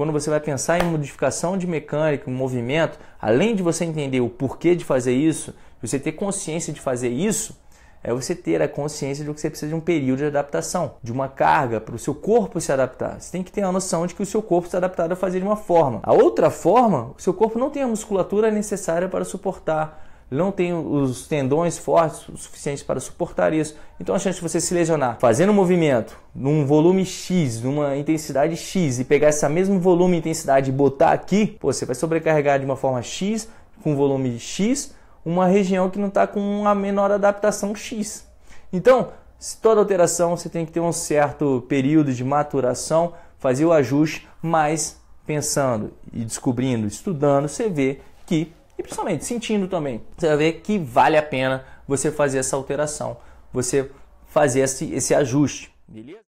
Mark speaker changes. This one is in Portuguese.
Speaker 1: quando você vai pensar em modificação de mecânica, em movimento, além de você entender o porquê de fazer isso,
Speaker 2: você ter consciência de fazer isso, é você ter a consciência de que você precisa de um período de adaptação, de uma carga para o seu corpo se adaptar. Você tem que ter a noção de que o seu corpo está adaptado a fazer de uma forma. A outra forma, o seu corpo não tem a musculatura necessária para suportar não tem os tendões fortes o suficiente para suportar isso. Então a chance de você se lesionar fazendo um movimento num volume X, numa intensidade X e pegar esse mesmo volume e intensidade e botar aqui, pô, você vai sobrecarregar de uma forma X, com volume X, uma região que não está com uma menor adaptação X. Então, toda alteração você tem que ter um certo período de maturação, fazer o ajuste, mas pensando e descobrindo, estudando, você vê que e principalmente sentindo também. Você vai ver que
Speaker 1: vale a pena você fazer essa alteração, você fazer esse, esse ajuste, beleza?